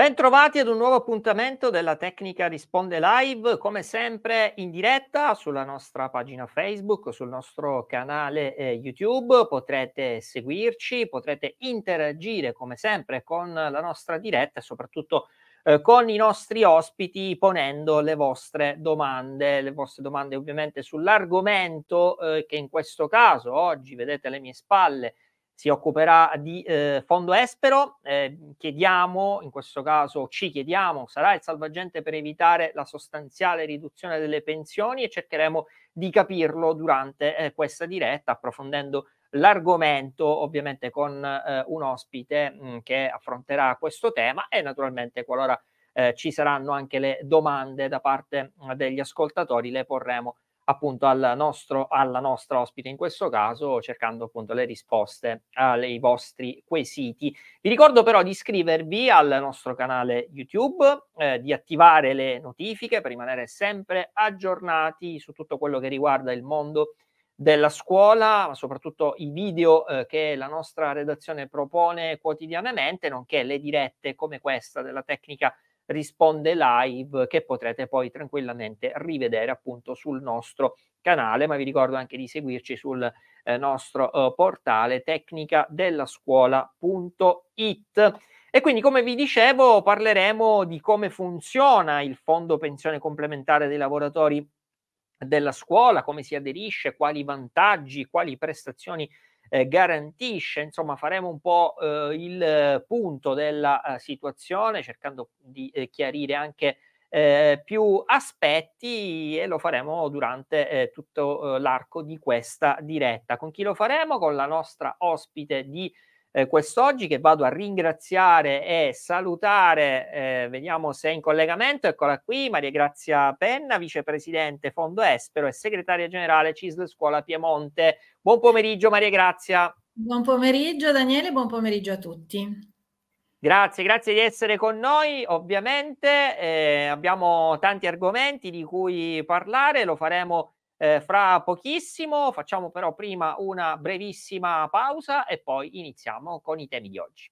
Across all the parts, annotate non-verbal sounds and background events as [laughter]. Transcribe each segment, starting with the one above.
Bentrovati ad un nuovo appuntamento della Tecnica Risponde Live, come sempre in diretta sulla nostra pagina Facebook, sul nostro canale eh, YouTube, potrete seguirci, potrete interagire come sempre con la nostra diretta e soprattutto eh, con i nostri ospiti ponendo le vostre domande, le vostre domande ovviamente sull'argomento eh, che in questo caso oggi vedete alle mie spalle si occuperà di eh, fondo espero. Eh, chiediamo, in questo caso ci chiediamo, sarà il salvagente per evitare la sostanziale riduzione delle pensioni e cercheremo di capirlo durante eh, questa diretta, approfondendo l'argomento ovviamente con eh, un ospite mh, mm, che affronterà questo tema e naturalmente qualora eh, ci saranno anche le domande da parte mm, degli ascoltatori le porremo appunto al nostro, alla nostra ospite in questo caso, cercando appunto le risposte ai vostri quesiti. Vi ricordo però di iscrivervi al nostro canale YouTube, eh, di attivare le notifiche per rimanere sempre aggiornati su tutto quello che riguarda il mondo della scuola, ma soprattutto i video eh, che la nostra redazione propone quotidianamente, nonché le dirette come questa della tecnica risponde live che potrete poi tranquillamente rivedere appunto sul nostro canale, ma vi ricordo anche di seguirci sul eh, nostro eh, portale tecnica E quindi, come vi dicevo, parleremo di come funziona il fondo pensione complementare dei lavoratori della scuola, come si aderisce, quali vantaggi, quali prestazioni eh, garantisce, insomma faremo un po' eh, il punto della eh, situazione cercando di eh, chiarire anche eh, più aspetti e lo faremo durante tutto l'arco di questa diretta. Con chi lo faremo? Con la nostra ospite di eh, quest'oggi che vado a ringraziare e salutare, eh, vediamo se è in collegamento, eccola qui, Maria Grazia Penna, vicepresidente Fondo Espero e segretaria generale CISL Scuola Piemonte. Buon pomeriggio Maria Grazia. Buon pomeriggio Daniele, buon pomeriggio a tutti. Grazie, grazie di essere con noi. Ovviamente eh, abbiamo tanti argomenti di cui parlare, lo faremo eh, fra pochissimo. Facciamo però prima una brevissima pausa e poi iniziamo con i temi di oggi.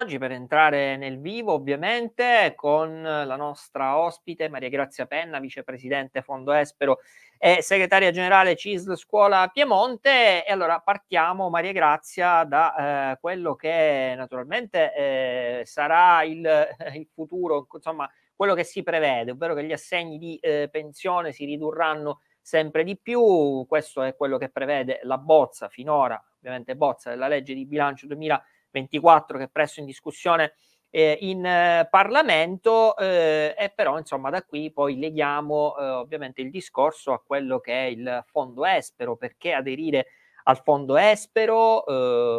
oggi per entrare nel vivo, ovviamente, con la nostra ospite Maria Grazia Penna, vicepresidente Fondo Espero e segretaria generale CISL Scuola Piemonte. E allora partiamo, Maria Grazia, da eh, quello che naturalmente eh, sarà il, eh, il, futuro, insomma, quello che si prevede, ovvero che gli assegni di eh, pensione si ridurranno sempre di più. Questo è quello che prevede la bozza finora, ovviamente bozza della legge di bilancio 2020 24 che è presso in discussione eh, in eh, Parlamento eh, e però insomma da qui poi leghiamo eh, ovviamente il discorso a quello che è il fondo espero, perché aderire al fondo espero,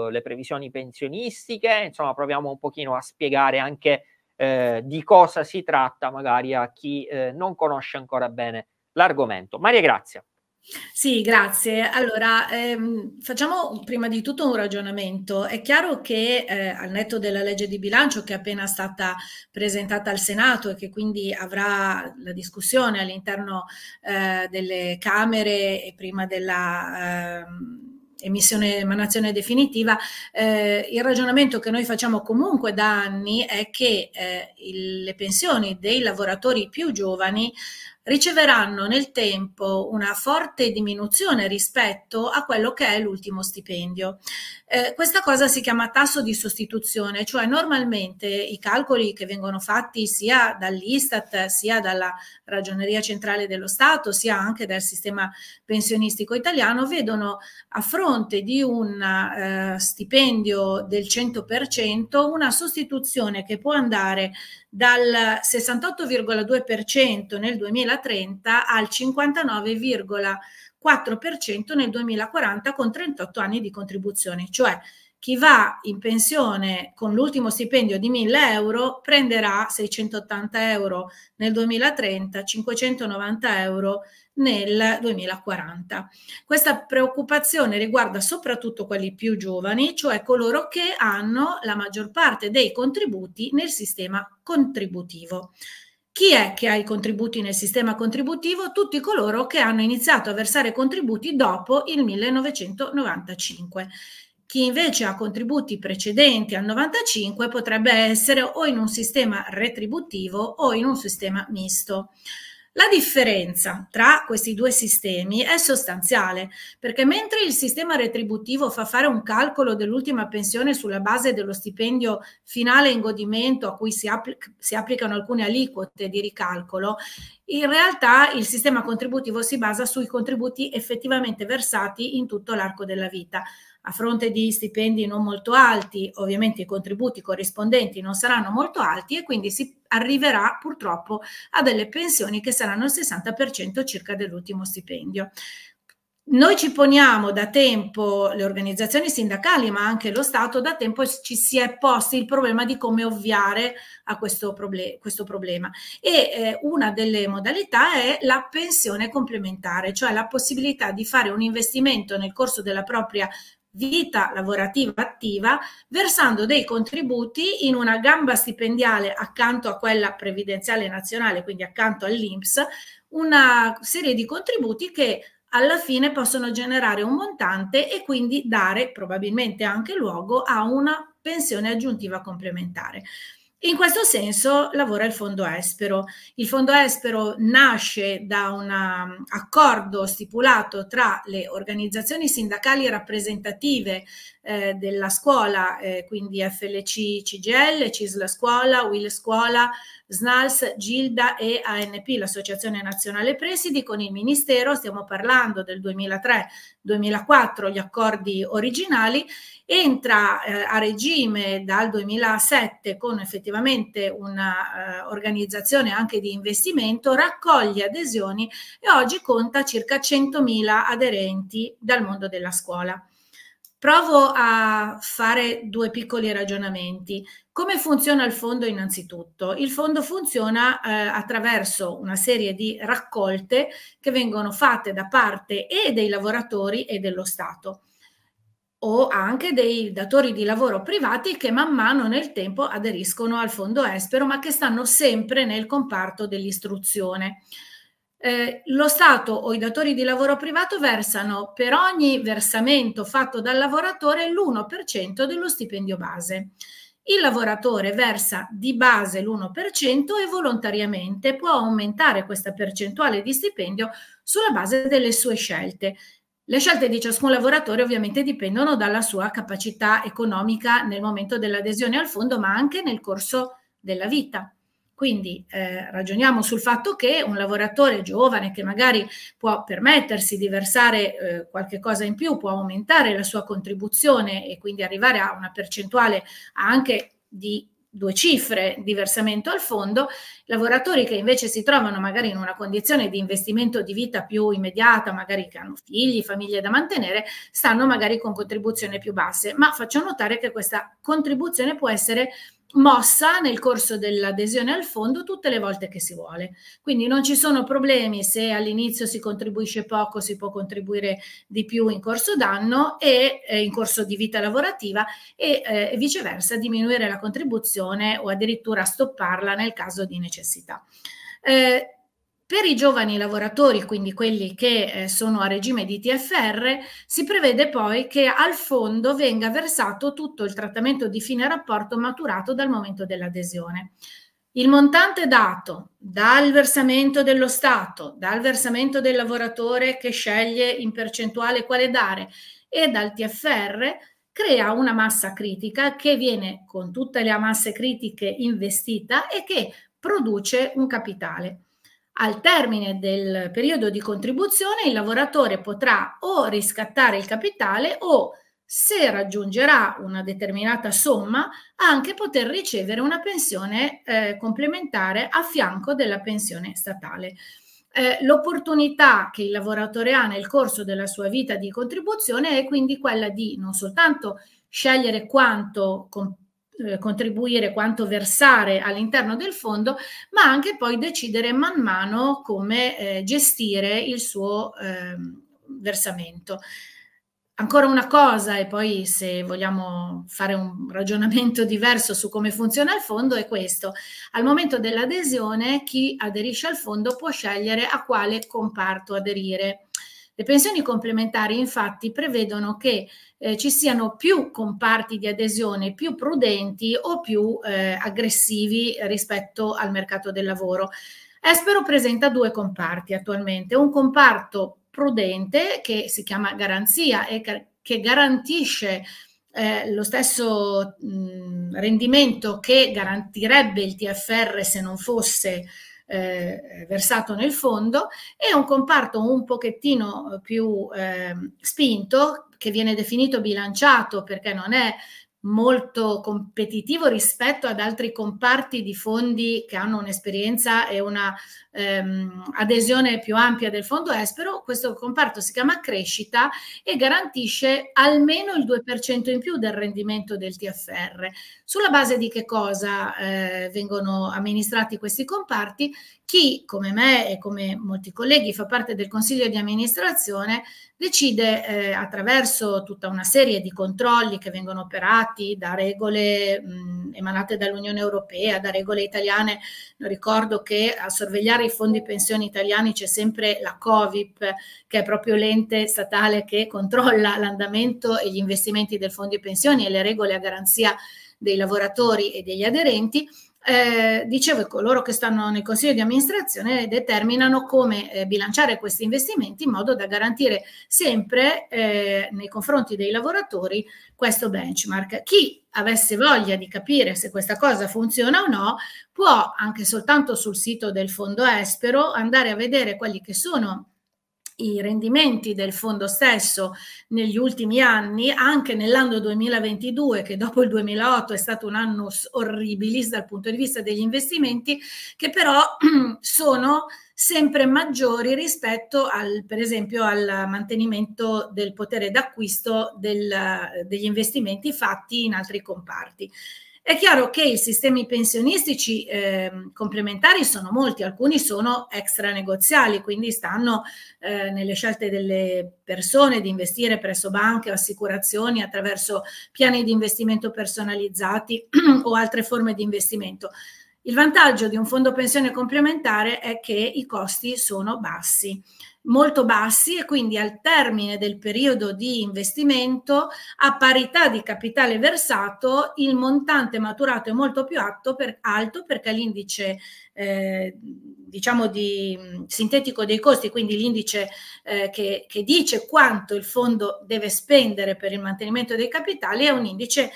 eh, le previsioni pensionistiche, insomma proviamo un pochino a spiegare anche eh, di cosa si tratta magari a chi non conosce ancora bene l'argomento. Maria Grazia. Sì, grazie. Allora, ehm, facciamo prima di tutto un ragionamento. È chiaro che eh, al netto della legge di bilancio che è appena stata presentata al Senato e che quindi avrà la discussione all'interno eh, delle Camere e prima della... Ehm, emissione emanazione definitiva, eh, il ragionamento che noi facciamo comunque da anni è che eh, il, le pensioni dei lavoratori più giovani riceveranno nel tempo una forte diminuzione rispetto a quello che è l'ultimo stipendio. Eh, questa cosa si chiama tasso di sostituzione, cioè normalmente i calcoli che vengono fatti sia dall'Istat, sia dalla Ragioneria Centrale dello Stato, sia anche dal sistema pensionistico italiano, vedono a fronte di un eh, stipendio del 100% una sostituzione che può andare dal 68,2% nel 2030 al 59,4% nel 2040 con 38 anni di contribuzione, cioè chi va in pensione con l'ultimo stipendio di 1000 euro prenderà 680 euro nel 2030, 590 euro nel 2040. Questa preoccupazione riguarda soprattutto quelli più giovani, cioè coloro che hanno la maggior parte dei contributi nel sistema contributivo. Chi è che ha i contributi nel sistema contributivo? Tutti coloro che hanno iniziato a versare contributi dopo il 1995. Chi invece ha contributi precedenti al 95 potrebbe essere o in un sistema retributivo o in un sistema misto. La differenza tra questi due sistemi è sostanziale, perché mentre il sistema retributivo fa fare un calcolo dell'ultima pensione sulla base dello stipendio finale in godimento a cui si, appl si applicano alcune aliquote di ricalcolo, in realtà il sistema contributivo si basa sui contributi effettivamente versati in tutto l'arco della vita a fronte di stipendi non molto alti, ovviamente i contributi corrispondenti non saranno molto alti e quindi si arriverà purtroppo a delle pensioni che saranno il 60% circa dell'ultimo stipendio. Noi ci poniamo da tempo, le organizzazioni sindacali, ma anche lo Stato, da tempo ci si è posti il problema di come ovviare a questo, proble questo problema. E eh, una delle modalità è la pensione complementare, cioè la possibilità di fare un investimento nel corso della propria vita lavorativa attiva, versando dei contributi in una gamba stipendiale accanto a quella previdenziale nazionale, quindi accanto all'INPS, una serie di contributi che alla fine possono generare un montante e quindi dare probabilmente anche luogo a una pensione aggiuntiva complementare. In questo senso lavora il Fondo Espero. Il Fondo Espero nasce da un um, accordo stipulato tra le organizzazioni sindacali rappresentative eh, della scuola, eh, quindi FLC CGL, CISL Scuola, WIL Scuola, SNALS, GILDA e ANP, l'Associazione Nazionale Presidi, con il Ministero, stiamo parlando del 2003-2004, gli accordi originali, entra eh, a regime dal 2007 con effettivamente un'organizzazione eh, anche di investimento, raccoglie adesioni e oggi conta circa 100.000 aderenti dal mondo della scuola. Provo a fare due piccoli ragionamenti. Come funziona il fondo innanzitutto? Il fondo funziona eh, attraverso una serie di raccolte che vengono fatte da parte e dei lavoratori e dello Stato o anche dei datori di lavoro privati che man mano nel tempo aderiscono al fondo espero ma che stanno sempre nel comparto dell'istruzione eh, lo Stato o i datori di lavoro privato versano per ogni versamento fatto dal lavoratore l'1% dello stipendio base. Il lavoratore versa di base l'1% e volontariamente può aumentare questa percentuale di stipendio sulla base delle sue scelte. Le scelte di ciascun lavoratore ovviamente dipendono dalla sua capacità economica nel momento dell'adesione al fondo, ma anche nel corso della vita. Quindi eh, ragioniamo sul fatto che un lavoratore giovane che magari può permettersi di versare eh, qualche cosa in più, può aumentare la sua contribuzione e quindi arrivare a una percentuale anche di due cifre di versamento al fondo, lavoratori che invece si trovano magari in una condizione di investimento di vita più immediata, magari che hanno figli, famiglie da mantenere, stanno magari con contribuzioni più basse, ma faccio notare che questa contribuzione può essere mossa nel corso dell'adesione al fondo tutte le volte che si vuole. Quindi non ci sono problemi se all'inizio si contribuisce poco, si può contribuire di più in corso d'anno e eh, in corso di vita lavorativa e eh, viceversa diminuire la contribuzione o addirittura stopparla nel caso di necessità. Eh, per i giovani lavoratori, quindi quelli che eh, sono a regime di TFR, si prevede poi che al fondo venga versato tutto il trattamento di fine rapporto maturato dal momento dell'adesione. Il montante dato dal versamento dello Stato, dal versamento del lavoratore che sceglie in percentuale quale dare e dal TFR crea una massa critica che viene con tutte le masse critiche investita e che produce un capitale. Al termine del periodo di contribuzione il lavoratore potrà o riscattare il capitale o, se raggiungerà una determinata somma, anche poter ricevere una pensione eh, complementare a fianco della pensione statale. Eh, l'opportunità che il lavoratore ha nel corso della sua vita di contribuzione è quindi quella di non soltanto scegliere quanto comp- eh, contribuire, quanto versare all'interno del fondo, ma anche poi decidere man mano come eh, gestire il suo eh, versamento. Ancora una cosa, e poi se vogliamo fare un ragionamento [laughs] diverso su come funziona il fondo, è questo. Al momento dell'adesione chi aderisce al fondo può scegliere a quale comparto aderire le pensioni complementari infatti prevedono che eh, ci siano più comparti di adesione più prudenti o più eh, aggressivi rispetto al mercato del lavoro. Espero presenta due comparti attualmente, un comparto prudente che si chiama garanzia e che garantisce eh, lo stesso mh, rendimento che garantirebbe il TFR se non fosse eh, versato nel fondo e un comparto un pochettino più eh, spinto che viene definito bilanciato perché non è molto competitivo rispetto ad altri comparti di fondi che hanno un'esperienza e una ehm, adesione più ampia del fondo estero, questo comparto si chiama crescita e garantisce almeno il 2% in più del rendimento del TFR. Sulla base di che cosa eh, vengono amministrati questi comparti? chi, come me e come molti colleghi, fa parte del consiglio di amministrazione, decide eh, attraverso tutta una serie di controlli che vengono operati da regole mh, emanate dall'Unione Europea, da regole italiane. Ricordo che a sorvegliare i fondi pensioni italiani c'è sempre la COVIP, che è proprio l'ente statale che controlla l'andamento e gli investimenti del fondo pensioni e le regole a garanzia dei lavoratori e degli aderenti eh, dicevo, coloro ecco, che stanno nel consiglio di amministrazione determinano come eh, bilanciare questi investimenti in modo da garantire sempre eh, nei confronti dei lavoratori questo benchmark. Chi avesse voglia di capire se questa cosa funziona o no, può anche soltanto sul sito del fondo espero andare a vedere quelli che sono i rendimenti del fondo stesso negli ultimi anni, anche nell'anno 2022, che dopo il 2008 è stato un annus orribilis dal punto di vista degli investimenti, che però [clears throat] sono sempre maggiori rispetto al, per esempio, al mantenimento del potere d'acquisto degli investimenti fatti in altri comparti. È chiaro che i sistemi pensionistici eh, complementari sono molti, alcuni sono extra negoziali, quindi stanno eh, nelle scelte delle persone di investire presso banche o assicurazioni attraverso piani di investimento personalizzati [clears throat] o altre forme di investimento. Il vantaggio di un fondo pensione complementare è che i costi sono bassi, molto bassi e quindi al termine del periodo di investimento a parità di capitale versato il montante maturato è molto più alto, per, alto perché l'indice eh, diciamo di, mm, sintetico dei costi, quindi l'indice eh, che, che dice quanto il fondo deve spendere per il mantenimento dei capitali è un indice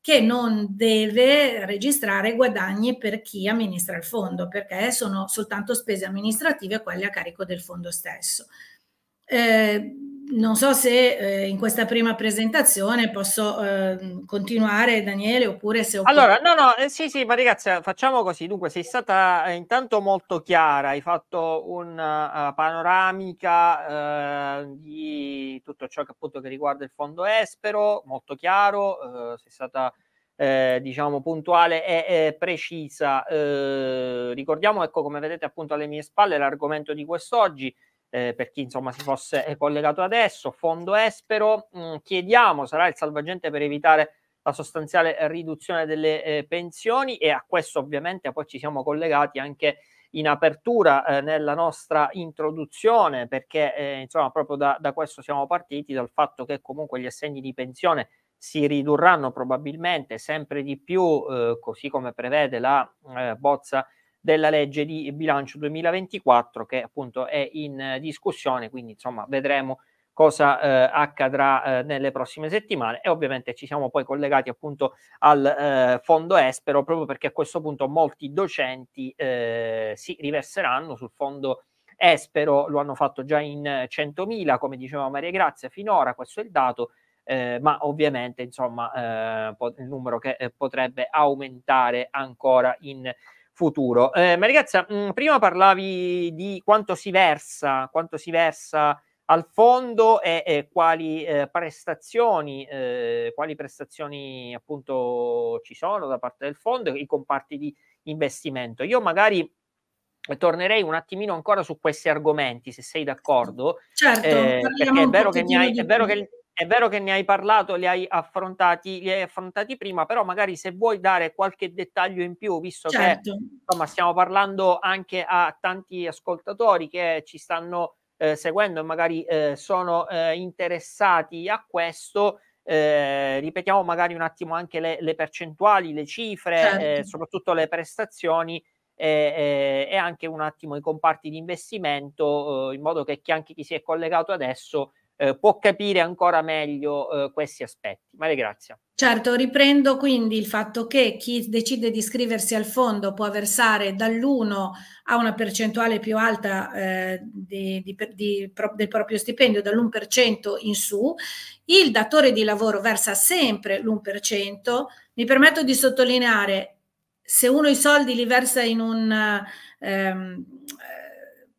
che non deve registrare guadagni per chi amministra il fondo, perché sono soltanto spese amministrative quelle a carico del fondo stesso. Eh, non so se eh, in questa prima presentazione posso eh, continuare Daniele oppure se... Allora, no, no, eh, sì, sì, ma ragazzi, eh, facciamo così. Dunque, sei stata eh, intanto molto chiara, hai fatto una uh, eh, panoramica uh, di tutto ciò che appunto che riguarda il fondo estero, molto chiaro, uh, sei stata... Eh, diciamo puntuale e, e precisa. Eh, ricordiamo, ecco, come vedete appunto alle mie spalle l'argomento di quest'oggi, eh, per chi insomma si fosse eh, collegato adesso. Fondo Espero, mh, mm, chiediamo, sarà il salvagente per evitare la sostanziale riduzione delle eh, pensioni e a questo ovviamente poi ci siamo collegati anche in apertura eh, nella nostra introduzione perché eh, insomma proprio da, da, questo siamo partiti, dal fatto che comunque gli assegni di pensione si ridurranno probabilmente sempre di più, eh, così come prevede la eh, bozza della legge di bilancio 2024 che appunto è in eh, discussione, quindi insomma vedremo cosa eh, accadrà eh, nelle prossime settimane e ovviamente ci siamo poi collegati appunto al eh, fondo espero proprio perché a questo punto molti docenti eh, si riverseranno sul fondo espero, lo hanno fatto già in 100.000 come diceva Maria Grazia finora, questo è il dato eh, ma ovviamente insomma il numero che potrebbe aumentare ancora in futuro. Eh, Marigazza, ah, mm, prima parlavi di quanto si versa, quanto si versa al fondo e, e quali eh, prestazioni, eh, quali prestazioni appunto ci sono da parte del fondo, e i comparti di investimento. Io magari tornerei un attimino ancora su questi argomenti, se sei d'accordo. Certo, eh, perché è vero, che mi hai, è vero che, è vero che ne hai parlato, li hai affrontati, li hai affrontati prima, però magari se vuoi dare qualche dettaglio in più, visto certo. che insomma, stiamo parlando anche a tanti ascoltatori che ci stanno eh, seguendo e magari eh, sono eh, interessati a questo, eh, ripetiamo magari un attimo anche le, le percentuali, le cifre, eh, certo. soprattutto le prestazioni e, eh, e, anche un attimo i comparti di investimento, in modo che anche chi si è collegato adesso eh, può capire ancora meglio eh, questi aspetti. Maria Grazia. Certo, riprendo quindi il fatto che chi decide di iscriversi al fondo può versare dall'1 a una percentuale più alta eh, di, di, di, pro, del proprio stipendio, dall'1% in su, il datore di lavoro versa sempre l'1%, mi permetto di sottolineare, se uno i soldi li versa in un... Ehm,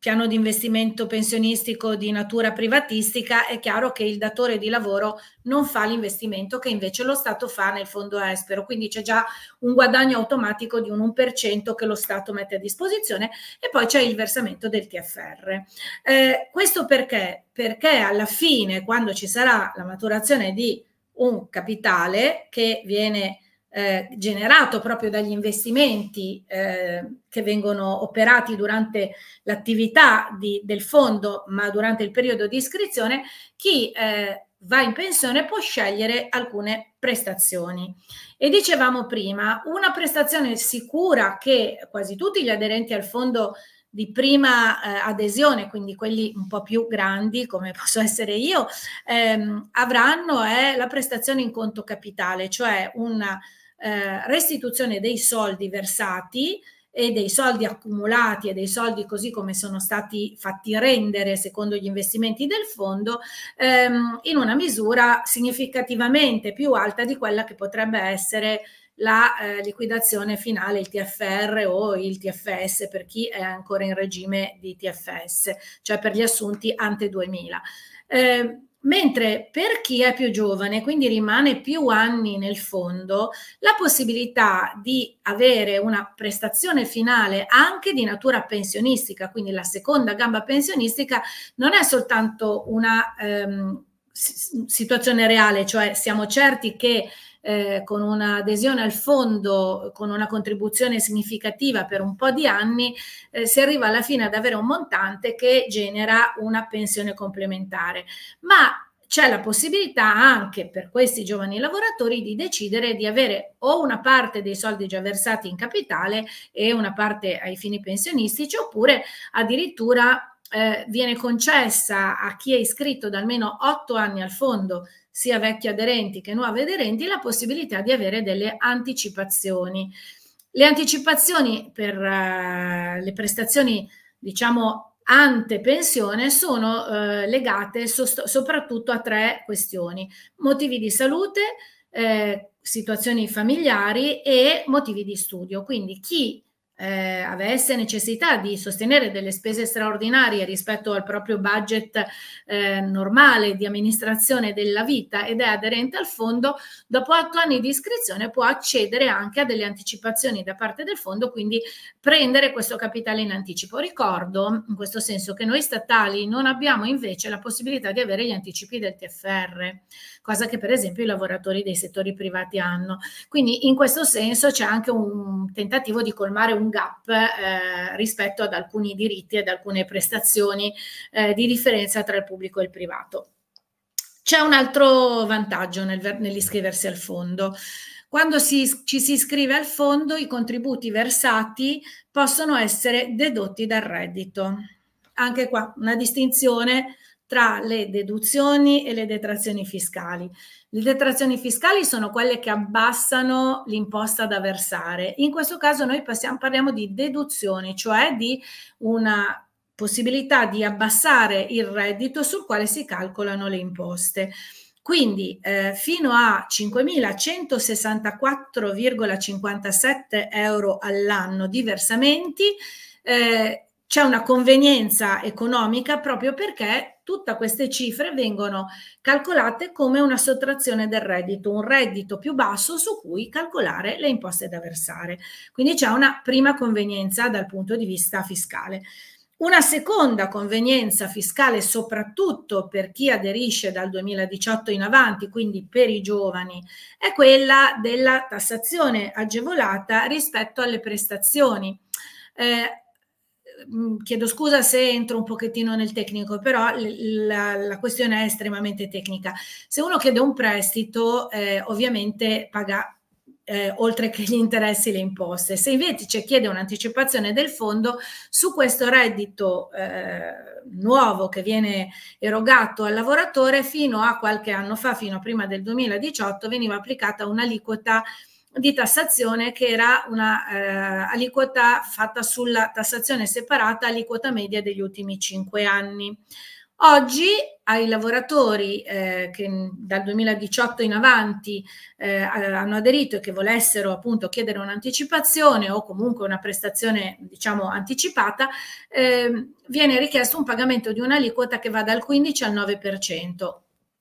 piano di investimento pensionistico di natura privatistica, è chiaro che il datore di lavoro non fa l'investimento che invece lo Stato fa nel fondo espero, quindi c'è già un guadagno automatico di un 1% che lo Stato mette a disposizione e poi c'è il versamento del TFR. Eh, questo perché? Perché alla fine, quando ci sarà la maturazione di un capitale che viene eh, generato proprio dagli investimenti eh, che vengono operati durante l'attività del fondo, ma durante il periodo di iscrizione, chi eh, va in pensione può scegliere alcune prestazioni. E dicevamo prima, una prestazione sicura che quasi tutti gli aderenti al fondo di prima eh, adesione, quindi quelli un po' più grandi come [laughs] posso essere io, ehm, avranno è la prestazione in conto capitale, cioè una eh, restituzione dei soldi versati e dei soldi accumulati e dei soldi così come sono stati fatti rendere secondo gli investimenti del fondo ehm, in una misura significativamente più alta di quella che potrebbe essere la eh, liquidazione finale, il TFR o il TFS per chi è ancora in regime di TFS, cioè per gli assunti ante 2000. Eh, Mentre per chi è più giovane, quindi rimane più anni nel fondo, la possibilità di avere una prestazione finale anche di natura pensionistica, quindi la seconda gamba pensionistica, non è soltanto una ehm, situazione reale, cioè siamo certi che eh, con un'adesione al fondo, con una contribuzione significativa per un po' di anni, eh, si arriva alla fine ad avere un montante che genera una pensione complementare. Ma c'è la possibilità anche per questi giovani lavoratori di decidere di avere o una parte dei soldi già versati in capitale e una parte ai fini pensionistici oppure addirittura eh, viene concessa a chi è iscritto da almeno otto anni al fondo sia vecchi aderenti che nuovi aderenti, la possibilità di avere delle anticipazioni. Le anticipazioni per uh, le prestazioni, diciamo, ante pensione sono uh, legate so soprattutto a tre questioni: motivi di salute, eh, situazioni familiari e motivi di studio. Quindi chi eh, avesse necessità di sostenere delle spese straordinarie rispetto al proprio budget eh, normale di amministrazione della vita ed è aderente al fondo, dopo otto anni di iscrizione può accedere anche a delle anticipazioni da parte del fondo, quindi prendere questo capitale in anticipo. Ricordo in questo senso che noi statali non abbiamo invece la possibilità di avere gli anticipi del TFR cosa che per esempio i lavoratori dei settori privati hanno. Quindi in questo senso c'è anche un tentativo di colmare un gap eh, rispetto ad alcuni diritti ed alcune prestazioni eh, di differenza tra il pubblico e il privato. C'è un altro vantaggio nel, nell'iscriversi al fondo. Quando si, ci si iscrive al fondo, i contributi versati possono essere dedotti dal reddito. Anche qua una distinzione tra le deduzioni e le detrazioni fiscali. Le detrazioni fiscali sono quelle che abbassano l'imposta da versare. In questo caso noi passiamo, parliamo di deduzioni, cioè di una possibilità di abbassare il reddito sul quale si calcolano le imposte. Quindi eh, fino a 5.164,57 euro all'anno di versamenti eh, c'è una convenienza economica proprio perché tutte queste cifre vengono calcolate come una sottrazione del reddito, un reddito più basso su cui calcolare le imposte da versare. Quindi c'è una prima convenienza dal punto di vista fiscale. Una seconda convenienza fiscale, soprattutto per chi aderisce dal 2018 in avanti, quindi per i giovani, è quella della tassazione agevolata rispetto alle prestazioni. Eh, Mm, chiedo scusa se entro un pochettino nel tecnico, però la, la questione è estremamente tecnica. Se uno chiede un prestito, eh, ovviamente paga eh, oltre che gli interessi le imposte. Se invece chiede un'anticipazione del fondo su questo reddito eh, nuovo che viene erogato al lavoratore, fino a qualche anno fa, fino a prima del 2018, veniva applicata un'aliquota di tassazione che era una eh, aliquota fatta sulla tassazione separata aliquota media degli ultimi cinque anni. Oggi ai lavoratori eh, che dal 2018 in avanti eh, hanno aderito e che volessero appunto chiedere un'anticipazione o comunque una prestazione diciamo anticipata, eh, viene richiesto un pagamento di un'aliquota che va dal 15 al 9%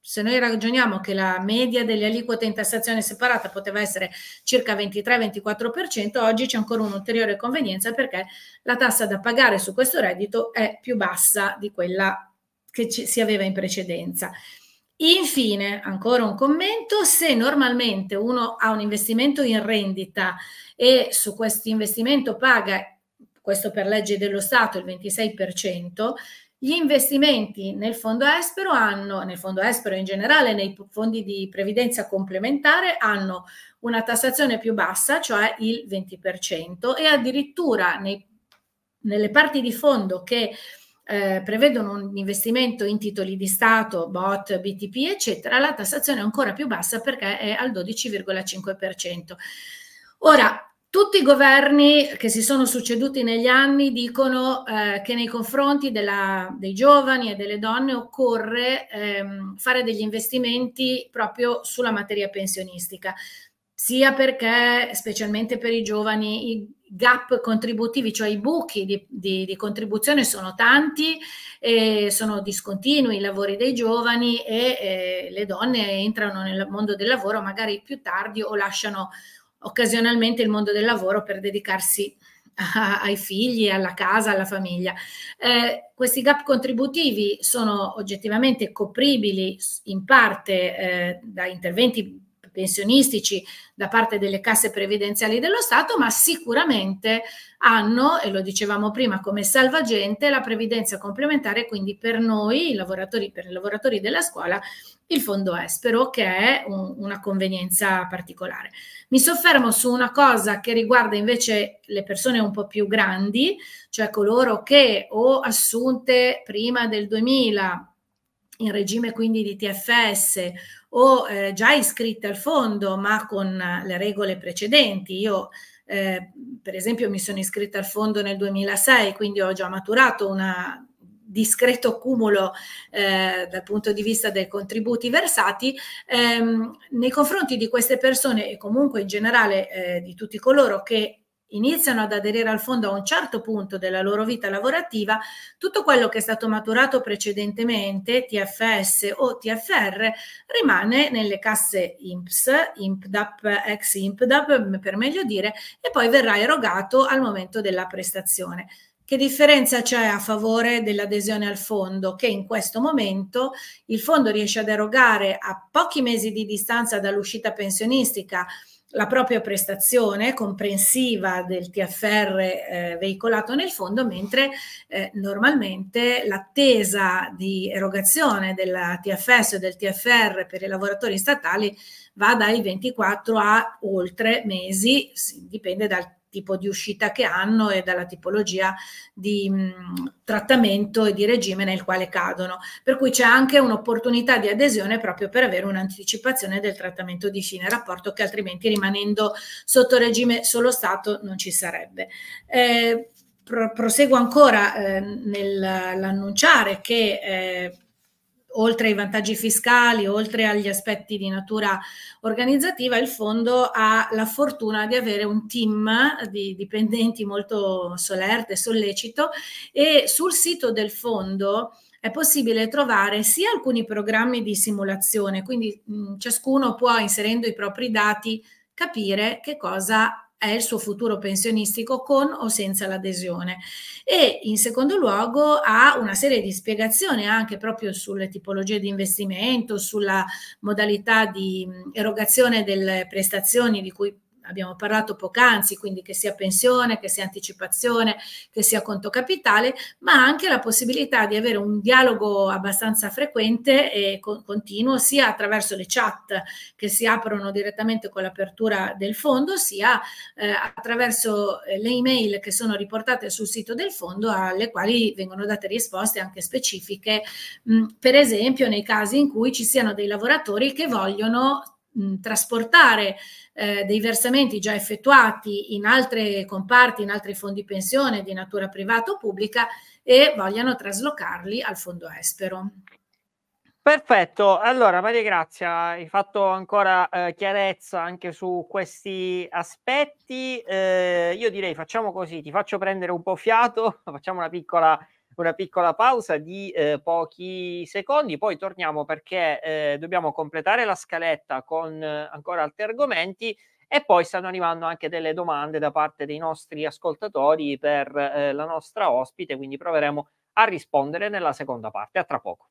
se noi ragioniamo che la media delle aliquote in tassazione separata poteva essere circa 23-24%, oggi c'è ancora un'ulteriore convenienza perché la tassa da pagare su questo reddito è più bassa di quella che ci, si aveva in precedenza. Infine, ancora un commento, se normalmente uno ha un investimento in rendita e su questo investimento paga questo per legge dello Stato, il 26%, gli investimenti nel fondo estero hanno, nel fondo estero in generale, nei fondi di previdenza complementare hanno una tassazione più bassa, cioè il 20%, e addirittura nei, nelle parti di fondo che eh, prevedono un investimento in titoli di Stato, BOT, BTP, eccetera, la tassazione è ancora più bassa perché è al 12,5%. Ora, tutti i governi che si sono succeduti negli anni dicono eh, che nei confronti della, dei giovani e delle donne occorre ehm, fare degli investimenti proprio sulla materia pensionistica, sia perché specialmente per i giovani i gap contributivi, cioè i buchi di, di, di contribuzione sono tanti, sono discontinui i lavori dei giovani e eh, le donne entrano nel mondo del lavoro magari più tardi o lasciano occasionalmente il mondo del lavoro per dedicarsi a, ai figli, alla casa, alla famiglia. Eh, questi gap contributivi sono oggettivamente copribili in parte eh, da interventi pensionistici da parte delle casse previdenziali dello Stato, ma sicuramente hanno, e lo dicevamo prima, come salvagente la previdenza complementare, quindi per noi, i lavoratori, per i lavoratori della scuola, il fondo Espero, che è un, una convenienza particolare. Mi soffermo su una cosa che riguarda invece le persone un po' più grandi, cioè coloro che o assunte prima del 2000 in regime quindi di TFS o eh, già iscritte al fondo ma con eh, le regole precedenti. Io eh, per esempio mi sono iscritta al fondo nel 2006, quindi ho già maturato un discreto cumulo eh, dal punto di vista dei contributi versati, ehm, nei confronti di queste persone e comunque in generale eh, di tutti coloro che iniziano ad aderire al fondo a un certo punto della loro vita lavorativa, tutto quello che è stato maturato precedentemente, TFS o TFR, rimane nelle casse INPS, INPDAP, ex INPDAP per meglio dire, e poi verrà erogato al momento della prestazione. Che differenza c'è a favore dell'adesione al fondo? Che in questo momento il fondo riesce ad erogare a pochi mesi di distanza dall'uscita pensionistica la propria prestazione comprensiva del TFR eh, veicolato nel fondo, mentre eh, normalmente l'attesa di erogazione della TFS o del TFR per i lavoratori statali va dai 24 a oltre mesi, dipende dal tipo di uscita che hanno e dalla tipologia di mh, mm, trattamento e di regime nel quale cadono. Per cui c'è anche un'opportunità di adesione proprio per avere un'anticipazione del trattamento di fine rapporto che altrimenti rimanendo sotto regime solo Stato non ci sarebbe. Eh, proseguo ancora eh, nell'annunciare che eh, oltre ai vantaggi fiscali, oltre agli aspetti di natura organizzativa, il fondo ha la fortuna di avere un team di dipendenti molto solerte, sollecito e sul sito del fondo è possibile trovare sia alcuni programmi di simulazione, quindi mh, ciascuno può inserendo i propri dati capire che cosa è il suo futuro pensionistico con o senza l'adesione. E in secondo luogo ha una serie di spiegazioni anche proprio sulle tipologie di investimento, sulla modalità di erogazione delle prestazioni di cui abbiamo parlato poc'anzi, quindi che sia pensione, che sia anticipazione, che sia conto capitale, ma anche la possibilità di avere un dialogo abbastanza frequente e co continuo sia attraverso le chat che si aprono direttamente con l'apertura del fondo, sia eh, attraverso eh, le email che sono riportate sul sito del fondo alle quali vengono date risposte anche specifiche, mh, per esempio nei casi in cui ci siano dei lavoratori che vogliono trasportare eh, dei versamenti già effettuati in altre comparti, in altri fondi pensione di natura privata o pubblica e vogliano traslocarli al fondo estero. Perfetto, allora Maria Grazia, hai fatto ancora eh, chiarezza anche su questi aspetti. Eh, io direi facciamo così, ti faccio prendere un po' fiato, [laughs] facciamo una piccola una piccola pausa di eh, pochi secondi, poi torniamo perché eh, dobbiamo completare la scaletta con eh, ancora altri argomenti e poi stanno arrivando anche delle domande da parte dei nostri ascoltatori per eh, la nostra ospite, quindi proveremo a rispondere nella seconda parte. A tra poco.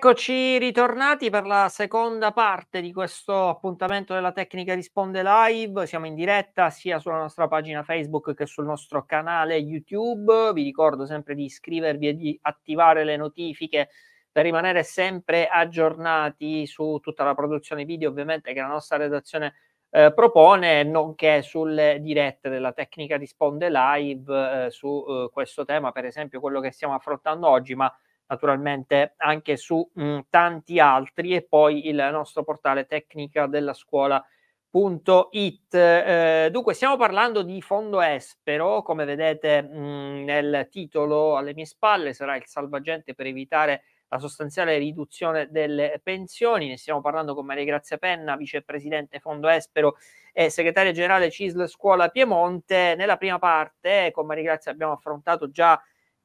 Eccoci ritornati per la seconda parte di questo appuntamento della Tecnica Risponde Live. Siamo in diretta sia sulla nostra pagina Facebook che sul nostro canale YouTube. Vi ricordo sempre di iscrivervi e di attivare le notifiche per rimanere sempre aggiornati su tutta la produzione video, ovviamente, che la nostra redazione eh, propone, nonché sulle dirette della Tecnica Risponde Live eh, su eh, questo tema, per esempio quello che stiamo affrontando oggi, ma naturalmente anche su mh, tanti altri e poi il nostro portale tecnica della scuola.it. Eh, dunque, stiamo parlando di fondo espero, come vedete mh, nel titolo alle mie spalle sarà il salvagente per evitare la sostanziale riduzione delle pensioni. Ne stiamo parlando con Maria Grazia Penna, vicepresidente Fondo Espero e segretaria generale CISL Scuola Piemonte. Nella prima parte con Maria Grazia abbiamo affrontato già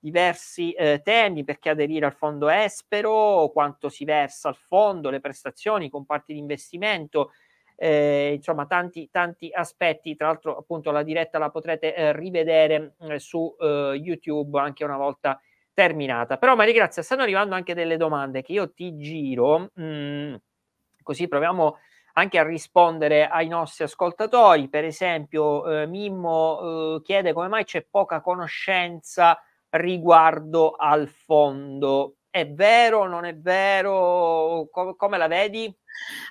diversi eh, temi, perché aderire al fondo espero, quanto si versa al fondo, le prestazioni, i comparti di investimento, eh, insomma tanti, tanti aspetti. Tra l'altro appunto la diretta la potrete eh, rivedere eh, su eh, YouTube anche una volta terminata. Però Maria Grazia, stanno arrivando anche delle domande che io ti giro, mh, mm, così proviamo anche a rispondere ai nostri ascoltatori. Per esempio eh, Mimmo chiede come mai c'è poca conoscenza riguardo al fondo. È vero, o non è vero? come, come la vedi?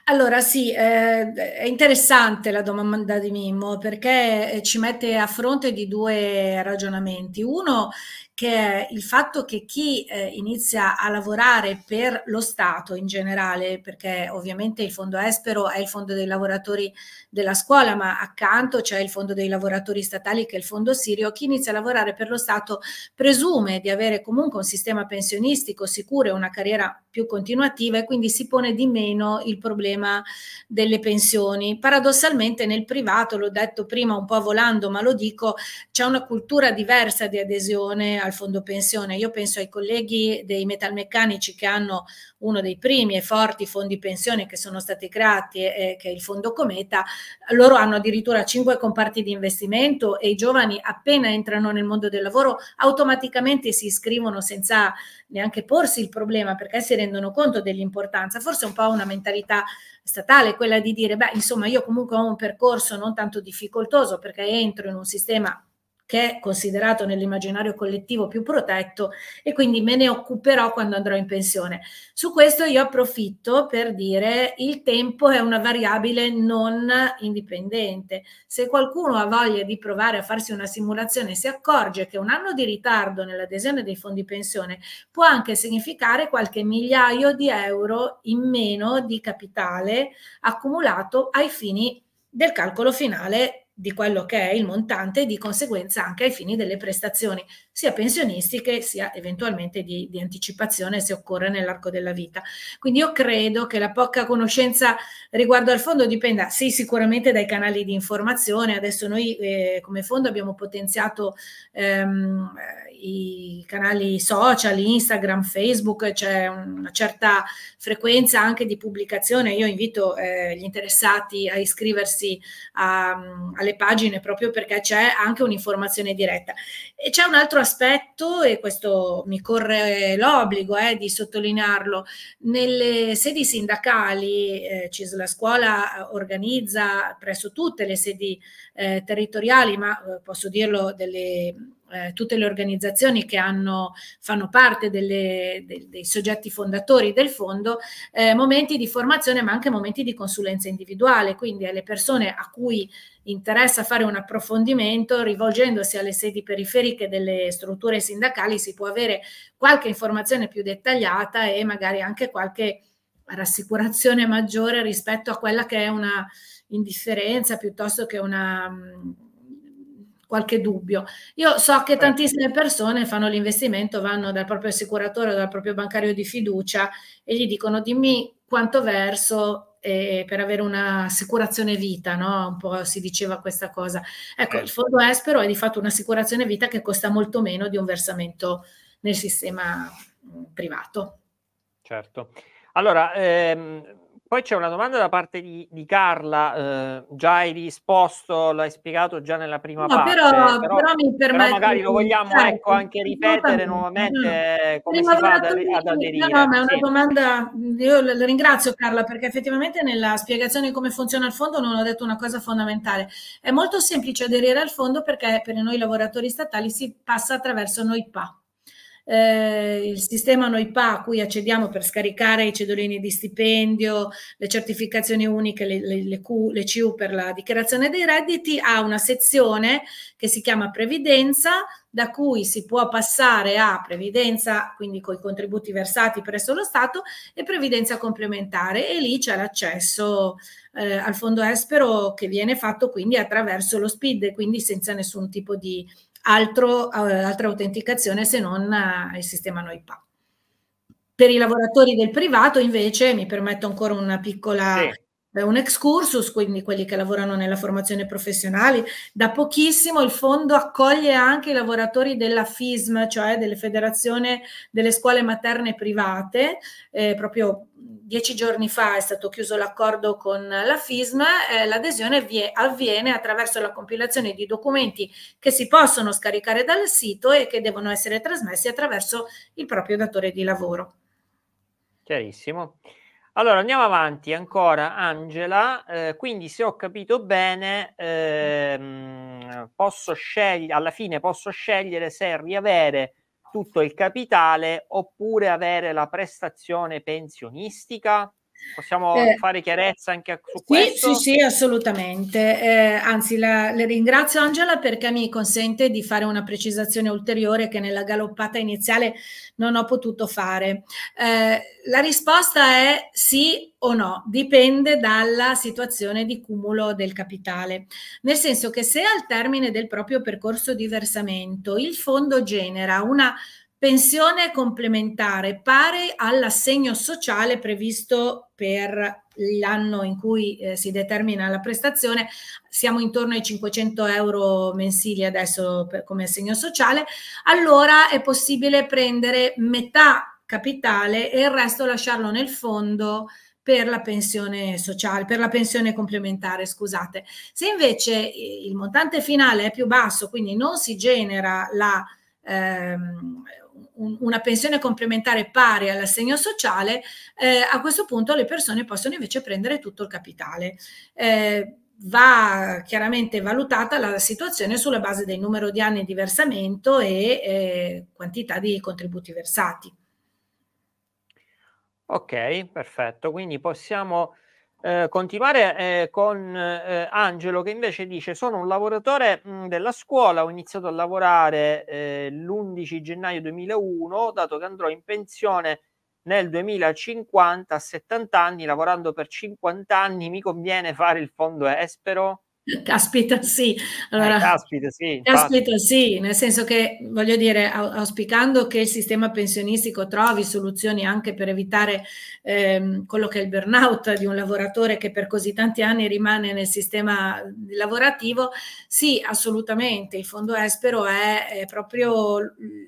Allora sì, eh, è interessante la domanda di Mimmo perché eh, ci mette a fronte di due ragionamenti. Uno che è il fatto che chi eh, inizia a lavorare per lo Stato in generale, perché ovviamente il fondo espero è il fondo dei lavoratori della scuola, ma accanto c'è il fondo dei lavoratori statali che è il fondo sirio, chi inizia a lavorare per lo Stato presume di avere comunque un sistema pensionistico sicuro e una carriera più continuativa e quindi si pone di meno il problema delle pensioni. Paradossalmente nel privato, l'ho detto prima un po' volando, ma lo dico, c'è una cultura diversa di adesione al fondo pensione. Io penso ai colleghi dei metalmeccanici che hanno uno dei primi e forti fondi pensione che sono stati creati, eh, eh, che è il fondo Cometa. Loro hanno addirittura cinque comparti di investimento e i giovani appena entrano nel mondo del lavoro automaticamente si iscrivono senza neanche porsi il problema perché si rendono conto dell'importanza. Forse è un po' una mentalità statale, quella di dire, beh, insomma, io comunque ho un percorso non tanto difficoltoso perché entro in un sistema che è considerato nell'immaginario collettivo più protetto e quindi me ne occuperò quando andrò in pensione. Su questo io approfitto per dire il tempo è una variabile non indipendente. Se qualcuno ha voglia di provare a farsi una simulazione e si accorge che un anno di ritardo nell'adesione dei fondi pensione può anche significare qualche migliaio di euro in meno di capitale accumulato ai fini del calcolo finale di quello che è il montante e di conseguenza anche ai fini delle prestazioni sia pensionistiche sia eventualmente di, di anticipazione se occorre nell'arco della vita. Quindi io credo che la poca conoscenza riguardo al fondo dipenda sì sicuramente dai canali di informazione, adesso noi eh, come fondo abbiamo potenziato ehm, i canali social, Instagram, Facebook, c'è una certa frequenza anche di pubblicazione, io invito eh, gli interessati a iscriversi a, alle le pagine proprio perché c'è anche un'informazione diretta. E c'è un altro aspetto, e questo mi corre l'obbligo eh, di sottolinearlo, nelle sedi sindacali, eh, la scuola organizza presso tutte le sedi eh, territoriali, ma eh, posso dirlo delle eh, tutte le organizzazioni che hanno, fanno parte delle, de, dei soggetti fondatori del fondo, eh, momenti di formazione ma anche momenti di consulenza individuale, quindi alle persone a cui interessa fare un approfondimento, rivolgendosi alle sedi periferiche delle strutture sindacali si può avere qualche informazione più dettagliata e magari anche qualche rassicurazione maggiore rispetto a quella che è una indifferenza piuttosto che una qualche dubbio. Io so che certo. tantissime persone fanno l'investimento, vanno dal proprio assicuratore o dal proprio bancario di fiducia e gli dicono dimmi quanto verso eh, per avere un'assicurazione vita, no? un po' si diceva questa cosa. Ecco, il fondo Espero è di fatto un'assicurazione vita che costa molto meno di un versamento nel sistema privato. Certo. Allora, ehm, poi c'è una domanda da parte di, di Carla, eh, già hai risposto, l'hai spiegato già nella prima no, parte, però, però, però, mi permette, però magari lo vogliamo certo, ecco, anche ripetere nuovamente no. Eh, come prima si fa ad, ad aderire. No, no, ma è una sì. domanda, io la ringrazio Carla perché effettivamente nella spiegazione di come funziona il fondo non ho detto una cosa fondamentale, è molto semplice aderire al fondo perché per noi lavoratori statali si passa attraverso noi PA eh, il sistema NoIPA a cui accediamo per scaricare i cedolini di stipendio, le certificazioni uniche, le, le, le, Q, le CU per la dichiarazione dei redditi, ha una sezione che si chiama Previdenza, da cui si può passare a previdenza, quindi con i contributi versati presso lo Stato, e previdenza complementare. E lì c'è l'accesso eh, al fondo espero che viene fatto quindi attraverso lo SPID, quindi senza nessun tipo di altro, eh, altra autenticazione se non eh, il sistema NoIPA. Per i lavoratori del privato invece, mi permetto ancora una piccola... Sì eh, un excursus, quindi quelli che lavorano nella formazione professionale. Da pochissimo il fondo accoglie anche i lavoratori della FISM, cioè delle federazione delle scuole materne private, eh, proprio dieci giorni fa è stato chiuso l'accordo con la FISM, eh, l'adesione vie, avviene attraverso la compilazione di documenti che si possono scaricare dal sito e che devono essere trasmessi attraverso il proprio datore di lavoro. Chiarissimo. Allora andiamo avanti ancora Angela, eh, quindi se ho capito bene eh, posso scegliere alla fine posso scegliere se riavere tutto il capitale oppure avere la prestazione pensionistica? Possiamo eh, fare chiarezza anche su sì, questo? Sì, sì, assolutamente. Eh, anzi, la, le ringrazio Angela perché mi consente di fare una precisazione ulteriore che nella galoppata iniziale non ho potuto fare. Eh, la risposta è sì o no, dipende dalla situazione di cumulo del capitale. Nel senso che se al termine del proprio percorso di versamento il fondo genera una pensione complementare pari all'assegno sociale previsto per l'anno in cui eh, si determina la prestazione, siamo intorno ai 500 euro mensili adesso per, come assegno sociale, allora è possibile prendere metà capitale e il resto lasciarlo nel fondo per la pensione sociale, per la pensione complementare, scusate. Se invece eh, il montante finale è più basso, quindi non si genera la ehm, un, una pensione complementare pari all'assegno sociale, eh, a questo punto le persone possono invece prendere tutto il capitale. Eh, va chiaramente valutata la situazione sulla base del numero di anni di versamento e eh, quantità di contributi versati. Ok, perfetto. Quindi possiamo eh, continuare eh, con eh, Angelo che invece dice sono un lavoratore mh, della scuola, ho iniziato a lavorare eh, l'11 gennaio 2001, dato che andrò in pensione nel 2050 a 70 anni, lavorando per 50 anni mi conviene fare il fondo espero? Caspita sì, allora, eh, caspita, sì, caspita sì, nel senso che voglio dire, auspicando che il sistema pensionistico trovi soluzioni anche per evitare ehm, quello che è il burnout di un lavoratore che per così tanti anni rimane nel sistema lavorativo, sì, assolutamente, il fondo espero è, è proprio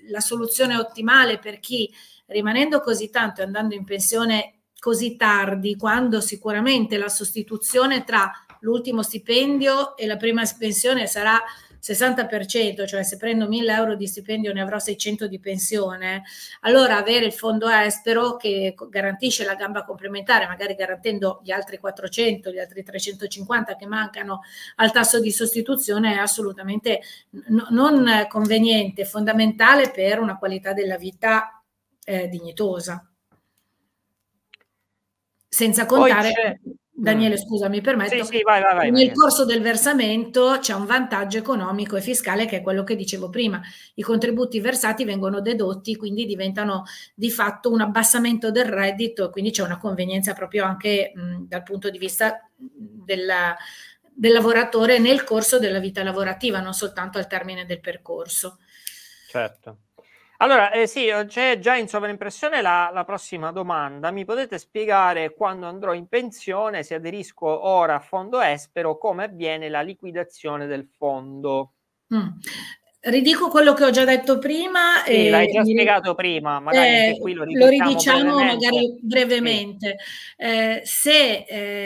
la soluzione ottimale per chi rimanendo così tanto e andando in pensione così tardi, quando sicuramente la sostituzione tra l'ultimo stipendio e la prima pensione sarà 60%, cioè se prendo 1000 euro di stipendio ne avrò 600 di pensione, allora avere il fondo estero che garantisce la gamba complementare, magari garantendo gli altri 400, gli altri 350 che mancano al tasso di sostituzione, è assolutamente n- non conveniente, fondamentale per una qualità della vita eh, dignitosa. Senza contare... Daniele, mm. scusa, mi permetto. Sì, sì, vai, vai, vai, Nel corso del versamento c'è un vantaggio economico e fiscale che è quello che dicevo prima. I contributi versati vengono dedotti, quindi diventano di fatto un abbassamento del reddito, quindi c'è una convenienza proprio anche mh, mm, dal punto di vista della, del lavoratore nel corso della vita lavorativa, non soltanto al termine del percorso. Certo. Allora, eh, sì, eh, c'è già in sovraimpressione la, la, prossima domanda. Mi potete spiegare quando andrò in pensione, se aderisco ora a fondo espero, come avviene la liquidazione del fondo? Mm. Ridico quello che ho già detto prima. Sì, l'hai già spiegato eh, prima, magari qui lo, eh, lo ridiciamo brevemente. magari brevemente. Sì. Eh, se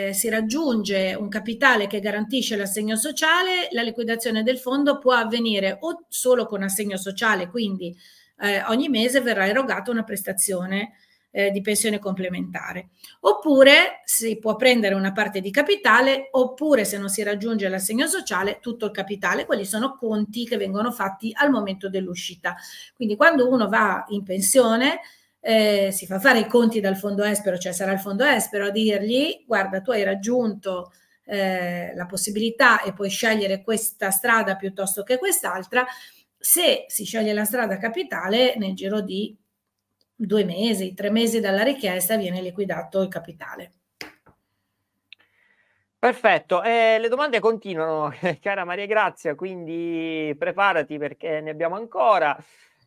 eh, si raggiunge un capitale che garantisce l'assegno sociale, la liquidazione del fondo può avvenire o solo con assegno sociale, quindi eh, ogni mese verrà erogata una prestazione eh, di pensione complementare. Oppure si può prendere una parte di capitale, oppure se non si raggiunge l'assegno sociale, tutto il capitale, quelli sono conti che vengono fatti al momento dell'uscita. Quindi quando uno va in pensione, eh, si fa fare i conti dal fondo espero, cioè sarà il fondo espero a dirgli guarda tu hai raggiunto eh, la possibilità e puoi scegliere questa strada piuttosto che quest'altra se si sceglie la strada capitale, nel giro di due mesi, tre mesi dalla richiesta viene liquidato il capitale. Perfetto, eh, le domande continuano, [laughs] cara Maria Grazia, quindi preparati perché ne abbiamo ancora.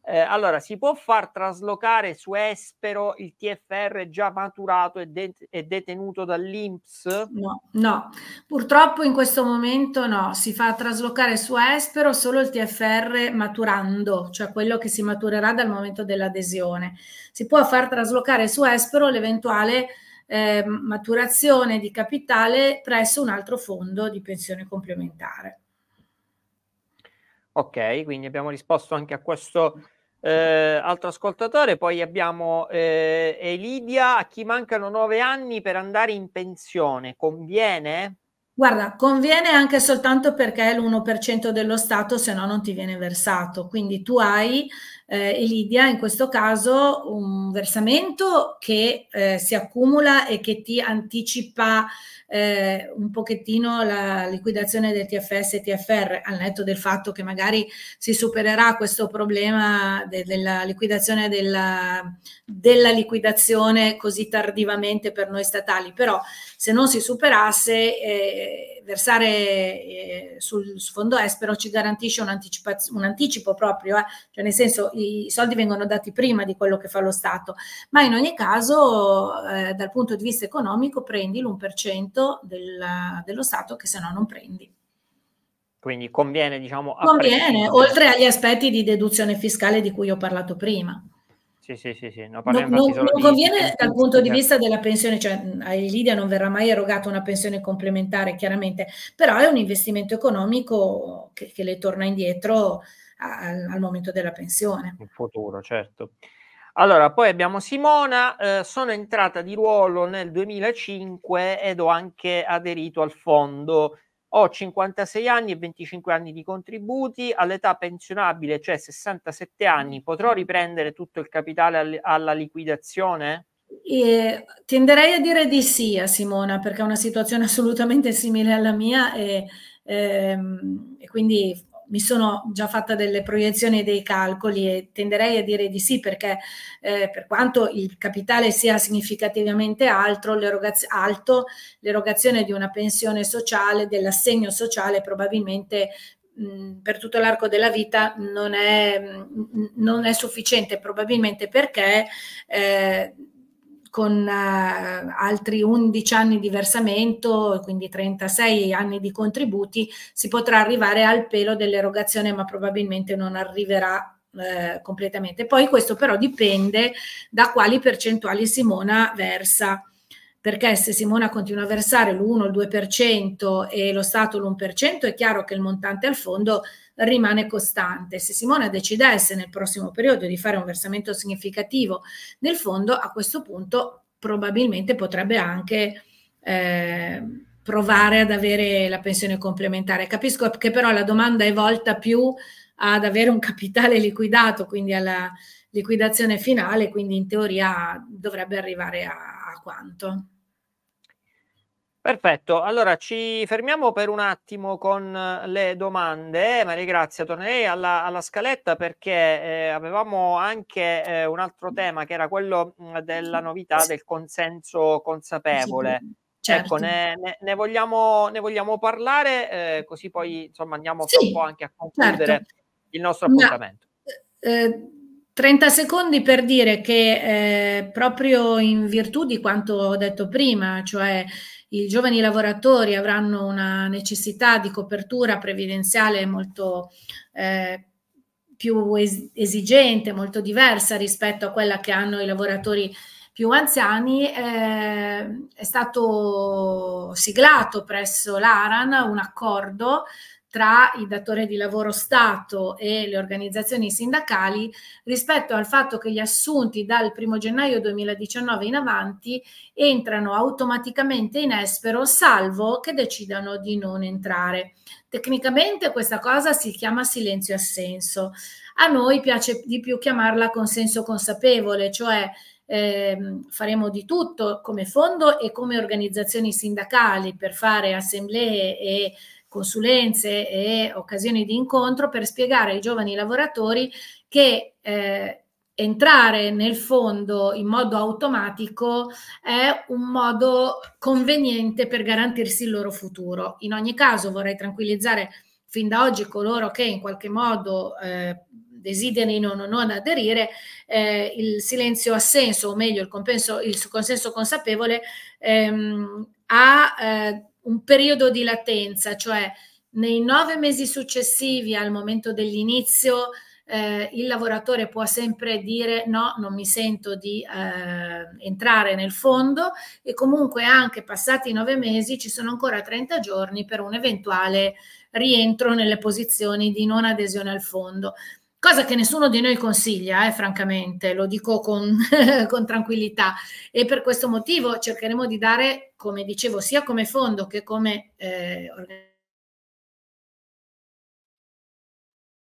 Eh, allora, si può far traslocare su Espero il TFR già maturato e, de- e detenuto dall'Inps? No, no, purtroppo in questo momento no, si fa traslocare su Espero solo il TFR maturando, cioè quello che si maturerà dal momento dell'adesione. Si può far traslocare su Espero l'eventuale eh, maturazione di capitale presso un altro fondo di pensione complementare. Ok, quindi abbiamo risposto anche a questo eh, altro ascoltatore. Poi abbiamo eh, Elidia, a chi mancano nove anni per andare in pensione, conviene? Guarda, conviene anche soltanto perché è l'1% dello Stato, se no non ti viene versato. Quindi tu hai eh, Elidia, in questo caso un versamento che eh, si accumula e che ti anticipa eh, un pochettino la liquidazione del TFS e TFR, al netto del fatto che magari si supererà questo problema de della liquidazione della, della liquidazione così tardivamente per noi statali, però se non si superasse eh, versare eh, sul fondo espero ci garantisce un, un anticipo proprio, eh? cioè nel senso soldi, i soldi vengono dati prima di quello che fa lo Stato, ma in ogni caso eh, dal punto di vista economico prendi l'1% del, dello Stato che se no non prendi. Quindi conviene, diciamo... Conviene, oltre agli aspetti di deduzione fiscale di cui ho parlato prima. Sì, sì, sì, sì. No, non, non, non conviene di, dal punto di eh. vista della pensione, cioè a eh, Lidia non verrà mai erogata una pensione complementare, chiaramente, però è un investimento economico che, che le torna indietro al, al momento della pensione. In futuro, certo. Allora, poi abbiamo Simona, eh, sono entrata di ruolo nel 2005 ed ho anche aderito al fondo. Ho 56 anni e 25 anni di contributi, all'età pensionabile, cioè 67 anni, potrò riprendere tutto il capitale al- alla liquidazione? E tenderei a dire di sì a Simona perché è una situazione [laughs] assolutamente simile alla mia e, ehm, e quindi mi sono già fatta delle proiezioni e dei calcoli e tenderei a dire di sì perché eh, per quanto il capitale sia significativamente alto, alto l'erogazione di una pensione sociale, dell'assegno sociale probabilmente per tutto l'arco della vita non è, non è sufficiente, probabilmente perché eh, con eh, altri 11 anni di versamento, quindi 36 anni di contributi, si potrà arrivare al pelo dell'erogazione, ma probabilmente non arriverà eh, completamente. Poi questo però dipende da quali percentuali Simona versa perché se Simona continua a versare l'1 il 2% e lo Stato l'1%, è chiaro che il montante al fondo rimane costante. Se Simona decidesse nel prossimo periodo di fare un versamento significativo nel fondo, a questo punto probabilmente potrebbe anche... Eh, provare ad avere la pensione complementare. Capisco che però la domanda è volta più ad avere un capitale liquidato, quindi alla liquidazione finale, quindi in teoria dovrebbe arrivare a, a quanto? Perfetto, allora ci fermiamo per un attimo con eh, le domande. Maria Grazia, tornerei alla, alla scaletta perché eh, avevamo anche eh, un altro tema che era quello mm, della novità del consenso consapevole. Sì, ecco, certo. Ecco, ne, ne, ne, vogliamo, ne vogliamo parlare eh, così poi insomma andiamo sì, un po' anche a concludere certo. il nostro appuntamento. Ma, eh, eh, 30 secondi per dire che proprio in virtù di quanto ho detto prima, cioè i giovani lavoratori avranno una necessità di copertura previdenziale molto eh, più esigente, molto diversa rispetto a quella che hanno i lavoratori più anziani, eh, è stato siglato presso l'ARAN un accordo tra i datori di lavoro Stato e le organizzazioni sindacali rispetto al fatto che gli assunti dal 1 gennaio 2019 in avanti entrano automaticamente in espero salvo che decidano di non entrare. Tecnicamente questa cosa si chiama silenzio assenso. A noi piace di più chiamarla consenso consapevole, cioè eh, faremo di tutto come fondo e come organizzazioni sindacali per fare assemblee e consulenze e occasioni di incontro per spiegare ai giovani lavoratori che eh, entrare nel fondo in modo automatico è un modo conveniente per garantirsi il loro futuro. In ogni caso vorrei tranquillizzare fin da oggi coloro che in qualche modo eh, desiderino o non, aderire, eh, il silenzio assenso, o meglio il, compenso, il consenso consapevole, ehm, ha eh, un periodo di latenza, cioè nei nove mesi successivi al momento dell'inizio eh, il lavoratore può sempre dire no, non mi sento di eh, entrare nel fondo e comunque anche passati i nove mesi ci sono ancora 30 giorni per un eventuale rientro nelle posizioni di non adesione al fondo cosa che nessuno di noi consiglia, eh, francamente, lo dico con, [laughs] con, tranquillità e per questo motivo cercheremo di dare, come dicevo, sia come fondo che come eh, organizzazione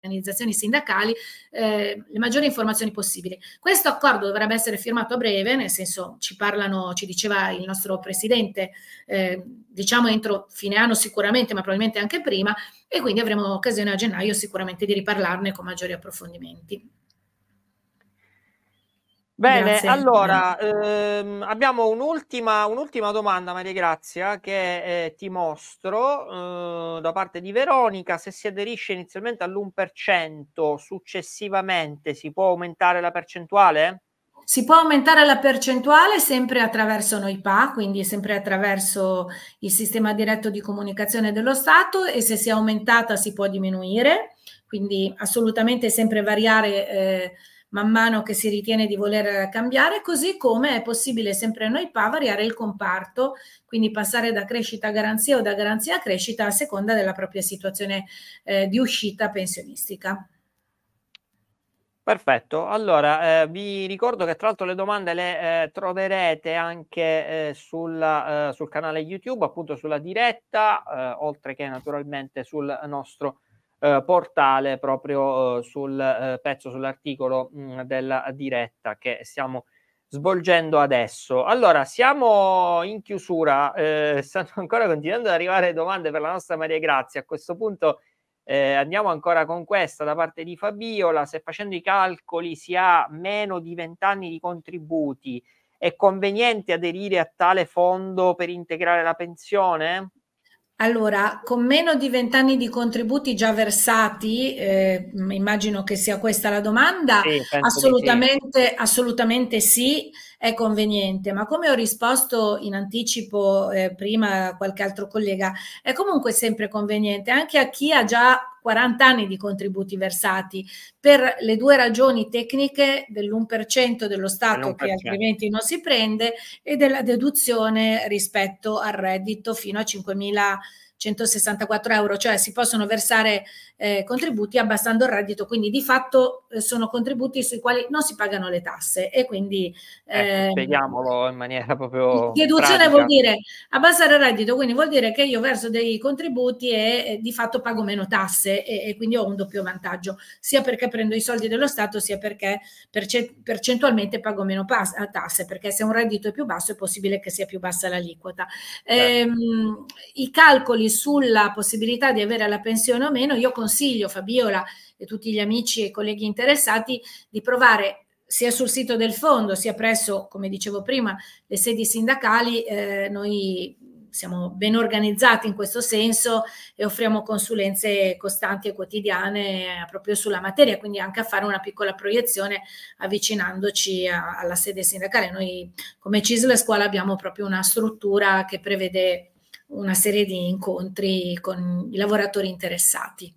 organizzazioni sindacali eh, le maggiori informazioni possibili. Questo accordo dovrebbe essere firmato a breve, nel senso ci parlano, ci diceva il nostro presidente, eh, diciamo entro fine anno sicuramente, ma probabilmente anche prima, e quindi avremo occasione a gennaio sicuramente di riparlarne con maggiori approfondimenti. Bene, Grazie. allora ehm, abbiamo un'ultima, un'ultima, domanda, Maria Grazia, che eh, ti mostro eh, da parte di Veronica. Se si aderisce inizialmente all'1%, successivamente si può aumentare la percentuale? Si può aumentare la percentuale sempre attraverso NoIPA, quindi sempre attraverso il sistema diretto di comunicazione dello Stato e se si è aumentata si può diminuire, quindi assolutamente sempre variare eh, man mano che si ritiene di voler cambiare, così come è possibile sempre a noi PA variare il comparto, quindi passare da crescita a garanzia o da garanzia a crescita a seconda della propria situazione eh, di uscita pensionistica. Perfetto, allora eh, vi ricordo che tra l'altro le domande le eh, troverete anche eh, sulla, eh, sul canale YouTube, appunto sulla diretta, eh, oltre che naturalmente sul nostro canale. Eh, portale proprio eh, sul eh, pezzo, sull'articolo mh, mm, della diretta che stiamo svolgendo adesso. Allora, siamo in chiusura, eh, [laughs] stanno ancora continuando ad arrivare domande per la nostra Maria Grazia. A questo punto eh, andiamo ancora con questa da parte di Fabiola. Se facendo i calcoli si ha meno di 20 anni di contributi, è conveniente aderire a tale fondo per integrare la pensione? Allora, con meno di vent'anni di contributi già versati, eh, immagino che sia questa la domanda, sì, assolutamente, sì. assolutamente sì, è conveniente, ma come ho risposto in anticipo eh, prima a qualche altro collega, è comunque sempre conveniente anche a chi ha già 40 anni di contributi versati per le due ragioni tecniche dell'1% dello Stato che altrimenti non si prende e della deduzione rispetto al reddito fino a 5.000 164 euro, cioè si possono versare eh, contributi abbassando il reddito, quindi di fatto eh, sono contributi sui quali non si pagano le tasse e quindi... Ecco, eh, spieghiamolo in maniera proprio... Deduzione pratica. vuol dire abbassare il reddito, quindi vuol dire che io verso dei contributi e di fatto pago meno tasse e, e, quindi ho un doppio vantaggio, sia perché prendo i soldi dello Stato, sia perché perce- percentualmente pago meno pas- eh, tasse, perché se un reddito è più basso è possibile che sia più bassa l'aliquota. Certo. Ehm, I calcoli sulla possibilità di avere la pensione o meno, io con consiglio Fabiola e tutti gli amici e colleghi interessati di provare sia sul sito del fondo sia presso, come dicevo prima, le sedi sindacali, eh, noi siamo ben organizzati in questo senso e offriamo consulenze costanti e quotidiane eh, proprio sulla materia, quindi anche a fare una piccola proiezione avvicinandoci a, alla sede sindacale. Noi come CISL Scuola abbiamo proprio una struttura che prevede una serie di incontri con i lavoratori interessati.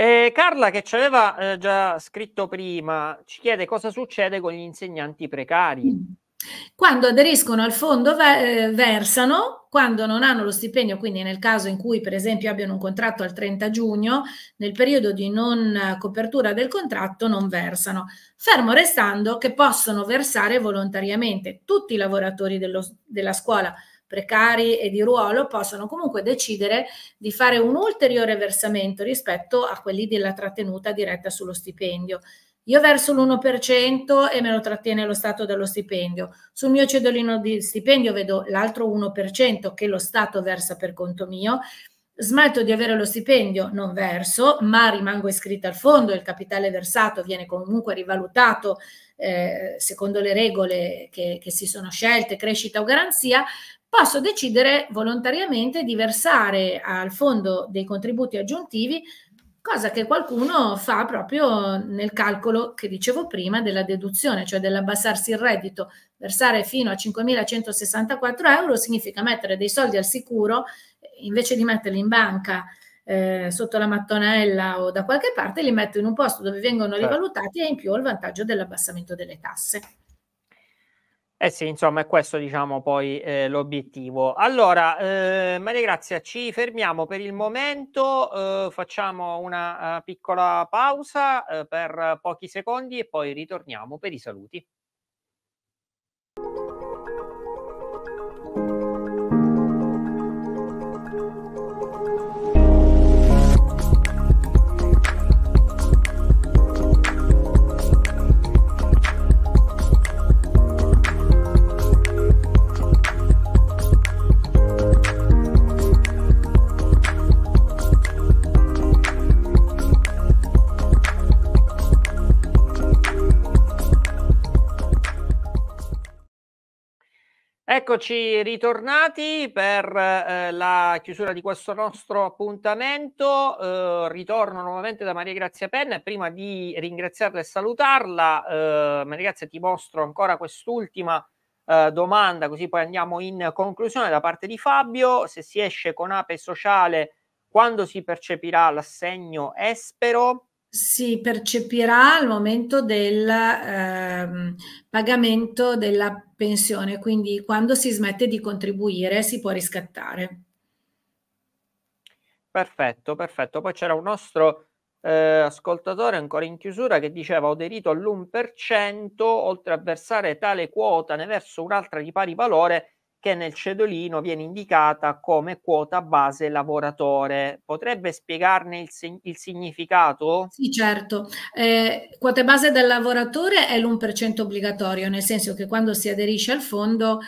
Eh, Carla, che ci aveva eh, già scritto prima, ci chiede cosa succede con gli insegnanti precari. Mm. Quando aderiscono al fondo eh, versano, quando non hanno lo stipendio, quindi nel caso in cui per esempio abbiano un contratto al 30 giugno, nel periodo di non eh, copertura del contratto non versano, fermo restando che possono versare volontariamente tutti i lavoratori dello, della scuola precari e di ruolo possono comunque decidere di fare un ulteriore versamento rispetto a quelli della trattenuta diretta sullo stipendio. Io verso l'1% e me lo trattiene lo Stato dallo stipendio. Sul mio cedolino di stipendio vedo l'altro 1% che lo Stato versa per conto mio smetto di avere lo stipendio, non verso, ma rimango iscritta al fondo, il capitale versato viene comunque rivalutato eh, secondo le regole che, che si sono scelte, crescita o garanzia, posso decidere volontariamente di versare al fondo dei contributi aggiuntivi, cosa che qualcuno fa proprio nel calcolo che dicevo prima della deduzione, cioè dell'abbassarsi il reddito. Versare fino a 5.164 euro significa mettere dei soldi al sicuro eh, invece di metterli in banca. Eh, sotto la mattonella o da qualche parte, li metto in un posto dove vengono certo. rivalutati e in più ho il vantaggio dell'abbassamento delle tasse. Eh sì, insomma, è questo diciamo poi eh, l'obiettivo. Allora, eh, Maria Grazia, ci fermiamo per il momento, eh, facciamo una uh, piccola pausa eh, per pochi secondi e poi ritorniamo per i saluti. Eccoci ritornati per eh, la chiusura di questo nostro appuntamento. Eh, ritorno nuovamente da Maria Grazia Penna. Prima di ringraziarla e salutarla, eh, Maria Grazia, ti mostro ancora quest'ultima eh, domanda, così poi andiamo in conclusione da parte di Fabio. Se si esce con APE sociale, quando si percepirà l'assegno espero? si percepirà al momento del ehm, pagamento della pensione, quindi quando si smette di contribuire si può riscattare. Perfetto, perfetto. Poi c'era un nostro eh, ascoltatore ancora in chiusura che diceva ho aderito all'1%, oltre a versare tale quota ne verso un'altra di pari valore che nel cedolino viene indicata come quota base lavoratore. Potrebbe spiegarne il, il significato? Sì, certo. Eh, quota base del lavoratore è l'1% obbligatorio, nel senso che quando si aderisce al fondo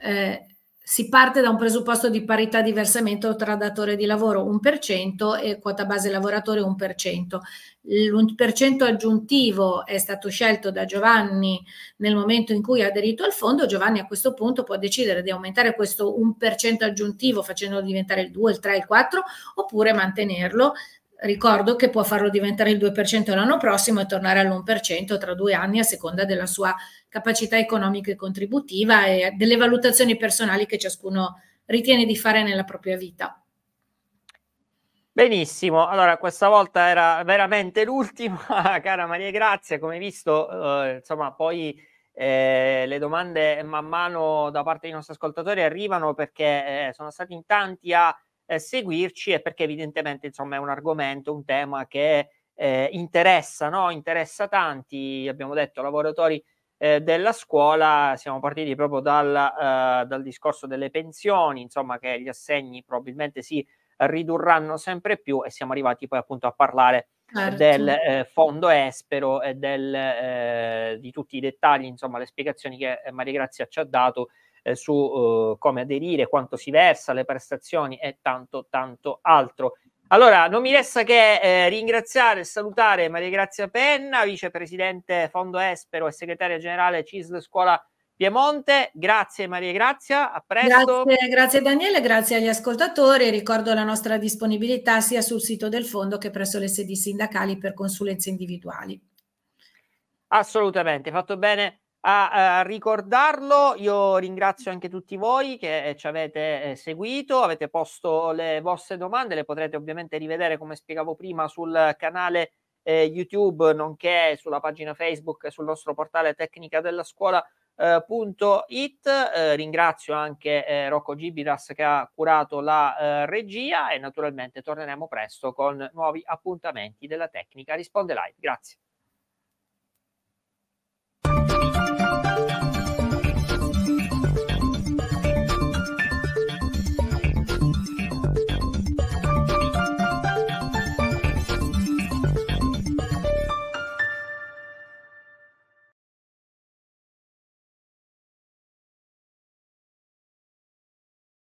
eh, si parte da un presupposto di parità di versamento tra datore di lavoro 1% e quota base lavoratore 1%. L'1% aggiuntivo è stato scelto da Giovanni nel momento in cui ha aderito al fondo. Giovanni a questo punto può decidere di aumentare questo 1% aggiuntivo facendolo diventare il 2, il 3, il 4 oppure mantenerlo. Ricordo che può farlo diventare il 2% l'anno prossimo e tornare all'1% tra due anni a seconda della sua capacità economica e contributiva e delle valutazioni personali che ciascuno ritiene di fare nella propria vita. Benissimo, allora questa volta era veramente l'ultima, [laughs] cara Maria grazie. come visto, eh, insomma, poi eh, le domande man mano da parte dei nostri ascoltatori arrivano perché eh, sono stati in tanti a eh, seguirci e perché evidentemente insomma è un argomento, un tema che eh, interessa, no? interessa tanti, abbiamo detto, lavoratori eh, della scuola siamo partiti proprio dal, eh, dal, discorso delle pensioni, insomma che gli assegni probabilmente si ridurranno sempre più e siamo arrivati poi appunto a parlare certo. del eh, fondo espero e del, eh, di tutti i dettagli, insomma le spiegazioni che eh, Maria Grazia ci ha dato eh, su come aderire, quanto si versa, le prestazioni e tanto tanto altro. Allora, non mi resta che eh, ringraziare e salutare Maria Grazia Penna, vicepresidente Fondo Espero e segretaria generale CISL Scuola Piemonte. Grazie Maria Grazia, a presto. Grazie, grazie Daniele, grazie agli ascoltatori. Ricordo la nostra disponibilità sia sul sito del Fondo che presso le sedi sindacali per consulenze individuali. Assolutamente, fatto bene a, a, ricordarlo. Io ringrazio anche tutti voi che eh, ci avete eh, seguito, avete posto le vostre domande, le potrete ovviamente rivedere come spiegavo prima sul canale eh, YouTube, nonché sulla pagina Facebook e sul nostro portale tecnica della scuola. Eh, eh, ringrazio anche eh, Rocco Gibiras che ha curato la regia e naturalmente torneremo presto con nuovi appuntamenti della tecnica Risponde Live. Grazie.